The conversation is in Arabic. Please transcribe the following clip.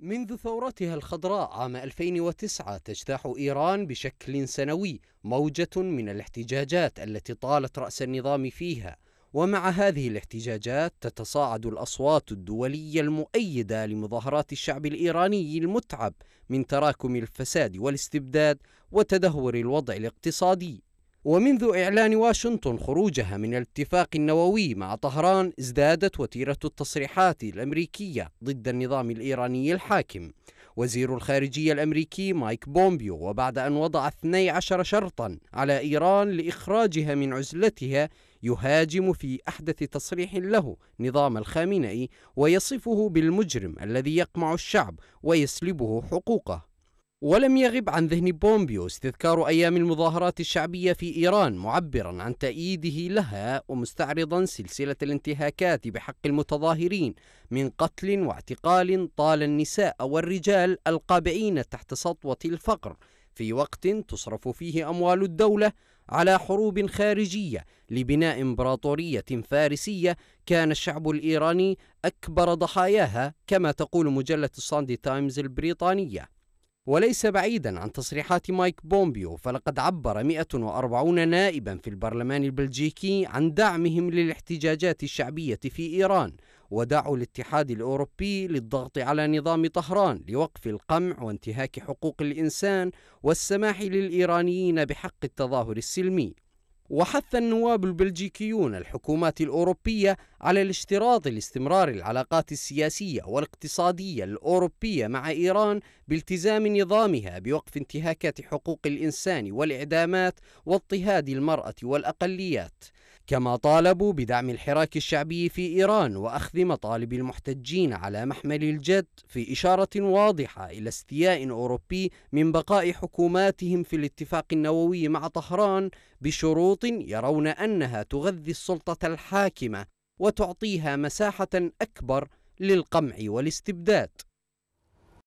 منذ ثورتها الخضراء عام 2009 تجتاح إيران بشكل سنوي موجة من الاحتجاجات التي طالت رأس النظام فيها ومع هذه الاحتجاجات تتصاعد الأصوات الدولية المؤيدة لمظاهرات الشعب الإيراني المتعب من تراكم الفساد والاستبداد وتدهور الوضع الاقتصادي ومنذ إعلان واشنطن خروجها من الاتفاق النووي مع طهران ازدادت وتيرة التصريحات الأمريكية ضد النظام الإيراني الحاكم وزير الخارجية الأمريكي مايك بومبيو وبعد أن وضع 12 شرطا على إيران لإخراجها من عزلتها يهاجم في أحدث تصريح له نظام الخامنئي ويصفه بالمجرم الذي يقمع الشعب ويسلبه حقوقه ولم يغب عن ذهن بومبيو استذكار أيام المظاهرات الشعبية في إيران معبرا عن تأييده لها ومستعرضا سلسلة الانتهاكات بحق المتظاهرين من قتل واعتقال طال النساء والرجال القابعين تحت سطوة الفقر في وقت تصرف فيه أموال الدولة على حروب خارجية لبناء إمبراطورية فارسية كان الشعب الإيراني أكبر ضحاياها كما تقول مجلة الساندي تايمز البريطانية وليس بعيدا عن تصريحات مايك بومبيو فلقد عبر 140 نائبا في البرلمان البلجيكي عن دعمهم للاحتجاجات الشعبية في إيران ودعوا الاتحاد الأوروبي للضغط على نظام طهران لوقف القمع وانتهاك حقوق الإنسان والسماح للإيرانيين بحق التظاهر السلمي وحث النواب البلجيكيون الحكومات الأوروبية على الاشتراط لاستمرار العلاقات السياسية والاقتصادية الأوروبية مع إيران بالتزام نظامها بوقف انتهاكات حقوق الإنسان والإعدامات واضطهاد المرأة والأقليات كما طالبوا بدعم الحراك الشعبي في إيران وأخذ مطالب المحتجين على محمل الجد في إشارة واضحة إلى استياء أوروبي من بقاء حكوماتهم في الاتفاق النووي مع طهران بشروط يرون أنها تغذي السلطة الحاكمة وتعطيها مساحة أكبر للقمع والاستبداد